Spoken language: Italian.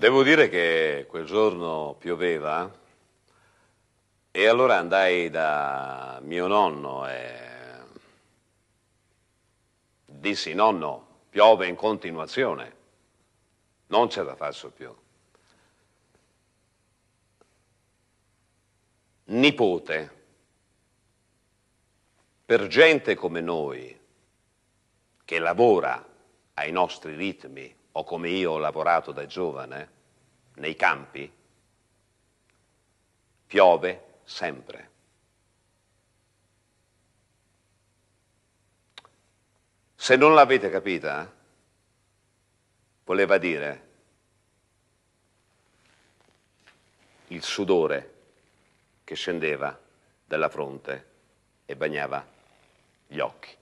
Devo dire che quel giorno pioveva e allora andai da mio nonno e dissi nonno, piove in continuazione, non ce la faccio più. Nipote, per gente come noi, che lavora ai nostri ritmi, o come io ho lavorato da giovane, nei campi, piove sempre. Se non l'avete capita, voleva dire il sudore che scendeva dalla fronte e bagnava gli occhi.